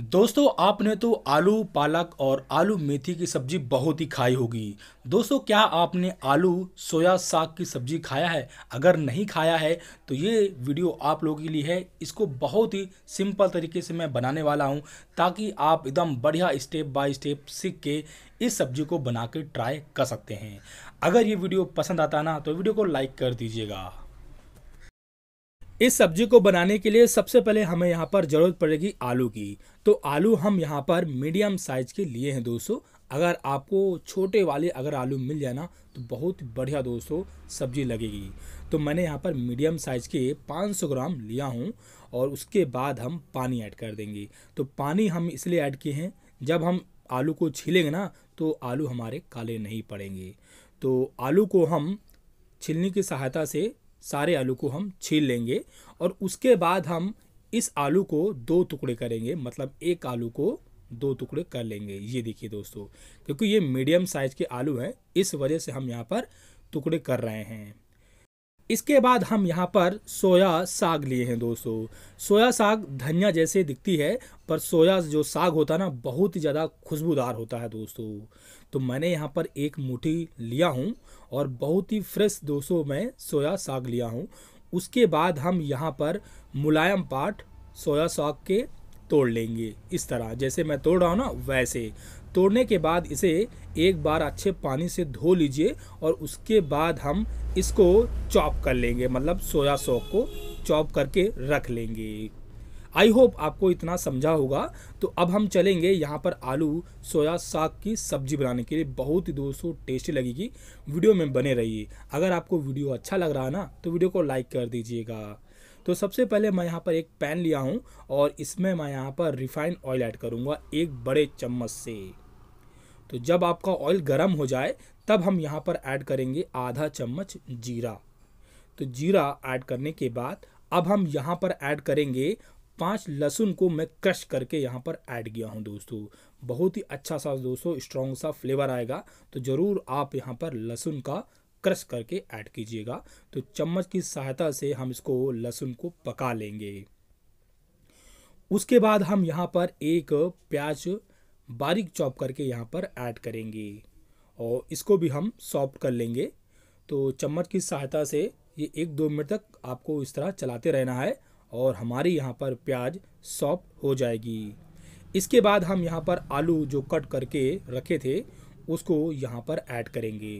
दोस्तों आपने तो आलू पालक और आलू मेथी की सब्जी बहुत ही खाई होगी दोस्तों क्या आपने आलू सोया साग की सब्जी खाया है अगर नहीं खाया है तो ये वीडियो आप लोगों के लिए है इसको बहुत ही सिंपल तरीके से मैं बनाने वाला हूँ ताकि आप एकदम बढ़िया स्टेप बाय स्टेप सीख के इस सब्जी को बना ट्राई कर सकते हैं अगर ये वीडियो पसंद आता ना तो वीडियो को लाइक कर दीजिएगा इस सब्जी को बनाने के लिए सबसे पहले हमें यहाँ पर ज़रूरत पड़ेगी आलू की तो आलू हम यहाँ पर मीडियम साइज़ के लिए हैं दोस्तों अगर आपको छोटे वाले अगर आलू मिल जाए ना तो बहुत बढ़िया दोस्तों सब्जी लगेगी तो मैंने यहाँ पर मीडियम साइज़ के 500 ग्राम लिया हूँ और उसके बाद हम पानी ऐड कर देंगे तो पानी हम इसलिए ऐड किए हैं जब हम आलू को छीलेंगे ना तो आलू हमारे काले नहीं पड़ेंगे तो आलू को हम छिलने की सहायता से सारे आलू को हम छील लेंगे और उसके बाद हम इस आलू को दो टुकड़े करेंगे मतलब एक आलू को दो टुकड़े कर लेंगे ये देखिए दोस्तों क्योंकि ये मीडियम साइज़ के आलू हैं इस वजह से हम यहाँ पर टुकड़े कर रहे हैं इसके बाद हम यहाँ पर सोया साग लिए हैं दोस्तों सोया साग धनिया जैसे दिखती है पर सोया जो साग होता है ना बहुत ही ज़्यादा खुशबूदार होता है दोस्तों तो मैंने यहाँ पर एक मुठ्ठी लिया हूँ और बहुत ही फ्रेश दोस्तों मैं सोया साग लिया हूँ उसके बाद हम यहाँ पर मुलायम पाठ सोया साग के तोड़ लेंगे इस तरह जैसे मैं तोड़ रहा हूँ ना वैसे तोड़ने के बाद इसे एक बार अच्छे पानी से धो लीजिए और उसके बाद हम इसको चॉप कर लेंगे मतलब सोया सॉक को चॉप करके रख लेंगे आई होप आपको इतना समझा होगा तो अब हम चलेंगे यहाँ पर आलू सोया साग की सब्जी बनाने के लिए बहुत ही दोस्तों टेस्टी लगेगी वीडियो में बने रहिए अगर आपको वीडियो अच्छा लग रहा है ना तो वीडियो को लाइक कर दीजिएगा तो सबसे पहले मैं यहाँ पर एक पैन लिया हूँ और इसमें मैं यहाँ पर रिफाइंड ऑयल ऐड करूँगा एक बड़े चम्मच से तो जब आपका ऑयल गर्म हो जाए तब हम यहाँ पर ऐड करेंगे आधा चम्मच जीरा तो जीरा ऐड करने के बाद अब हम यहाँ पर ऐड करेंगे पांच लहसुन को मैं क्रश करके यहाँ पर ऐड किया हूँ दोस्तों बहुत ही अच्छा सा दोस्तों स्ट्रॉन्ग सा फ्लेवर आएगा तो ज़रूर आप यहाँ पर लहसुन का क्रश करके ऐड कीजिएगा तो चम्मच की सहायता से हम इसको लहसुन को पका लेंगे उसके बाद हम यहाँ पर एक प्याज बारीक चॉप करके यहाँ पर ऐड करेंगे और इसको भी हम सॉफ्ट कर लेंगे तो चम्मच की सहायता से ये एक दो मिनट तक आपको इस तरह चलाते रहना है और हमारे यहाँ पर प्याज सॉफ्ट हो जाएगी इसके बाद हम यहाँ पर आलू जो कट करके रखे थे उसको यहाँ पर ऐड करेंगे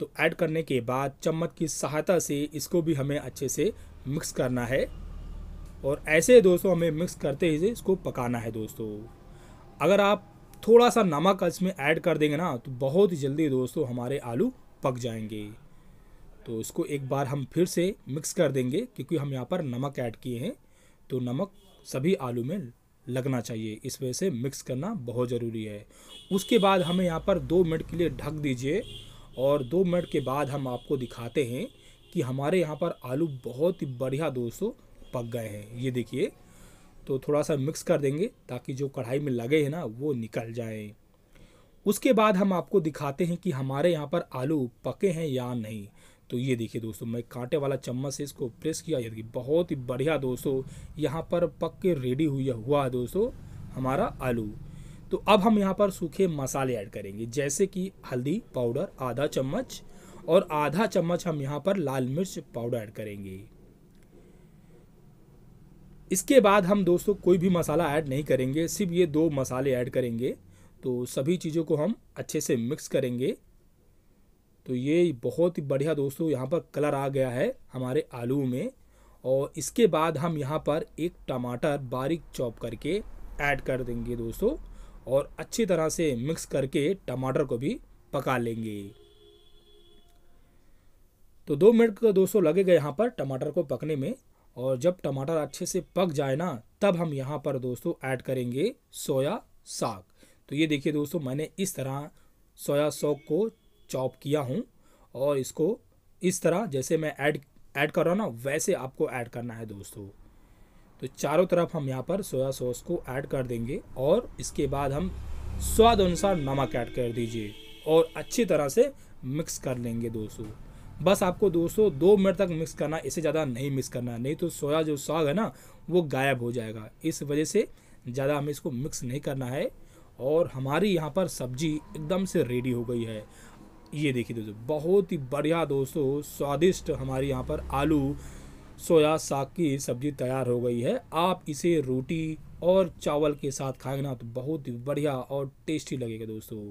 तो ऐड करने के बाद चम्मच की सहायता से इसको भी हमें अच्छे से मिक्स करना है और ऐसे दोस्तों हमें मिक्स करते ही इसको पकाना है दोस्तों अगर आप थोड़ा सा नमक इसमें ऐड कर देंगे ना तो बहुत ही जल्दी दोस्तों हमारे आलू पक जाएंगे तो इसको एक बार हम फिर से मिक्स कर देंगे क्योंकि हम यहाँ पर नमक ऐड किए हैं तो नमक सभी आलू में लगना चाहिए इस वजह से मिक्स करना बहुत ज़रूरी है उसके बाद हमें यहाँ पर दो मिनट के लिए ढक दीजिए और दो मिनट के बाद हम आपको दिखाते हैं कि हमारे यहाँ पर आलू बहुत ही बढ़िया दोस्तों पक गए हैं ये देखिए तो थोड़ा सा मिक्स कर देंगे ताकि जो कढ़ाई में लगे हैं ना वो निकल जाए उसके बाद हम आपको दिखाते हैं कि हमारे यहाँ पर आलू पके हैं या नहीं तो ये देखिए दोस्तों मैं कांटे वाला चम्मच से इसको प्रेस किया ये देखिए बहुत ही बढ़िया दोस्तों यहाँ पर पक के रेडी हुआ हुआ है दोस्तों हमारा आलू तो अब हम यहाँ पर सूखे मसाले ऐड करेंगे जैसे कि हल्दी पाउडर आधा चम्मच और आधा चम्मच हम यहाँ पर लाल मिर्च पाउडर ऐड करेंगे इसके बाद हम दोस्तों कोई भी मसाला ऐड नहीं करेंगे सिर्फ ये दो मसाले ऐड करेंगे तो सभी चीज़ों को हम अच्छे से मिक्स करेंगे तो ये बहुत ही बढ़िया दोस्तों यहाँ पर कलर आ गया है हमारे आलू में और इसके बाद हम यहाँ पर एक टमाटर बारीक चॉप करके ऐड कर देंगे दोस्तों और अच्छी तरह से मिक्स करके टमाटर को भी पका लेंगे तो दो मिनट का तो दोस्तों लगेगा यहाँ पर टमाटर को पकने में और जब टमाटर अच्छे से पक जाए ना तब हम यहाँ पर दोस्तों ऐड करेंगे सोया साग तो ये देखिए दोस्तों मैंने इस तरह सोया सॉग को चॉप किया हूँ और इसको इस तरह जैसे मैं ऐड ऐड कर रहा हूँ ना वैसे आपको ऐड करना है दोस्तों तो चारों तरफ हम यहाँ पर सोया सॉस को ऐड कर देंगे और इसके बाद हम स्वाद अनुसार नमक ऐड कर दीजिए और अच्छी तरह से मिक्स कर लेंगे दोस्तों बस आपको दोस्तों दो मिनट तक मिक्स करना इससे ज़्यादा नहीं मिक्स करना नहीं तो सोया जो साग है ना वो गायब हो जाएगा इस वजह से ज़्यादा हमें इसको मिक्स नहीं करना है और हमारी यहाँ पर सब्जी एकदम से रेडी हो गई है ये देखिए दोस्तों बहुत ही बढ़िया दोस्तों स्वादिष्ट हमारे यहाँ पर आलू सोया साग की सब्ज़ी तैयार हो गई है आप इसे रोटी और चावल के साथ खाएंगे ना तो बहुत ही बढ़िया और टेस्टी लगेगा दोस्तों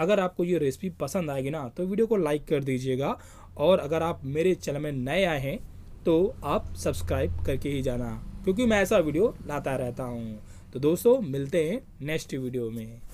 अगर आपको ये रेसिपी पसंद आएगी ना तो वीडियो को लाइक कर दीजिएगा और अगर आप मेरे चैनल में नए आए हैं तो आप सब्सक्राइब करके ही जाना क्योंकि मैं ऐसा वीडियो लाता रहता हूँ तो दोस्तों मिलते हैं नेक्स्ट वीडियो में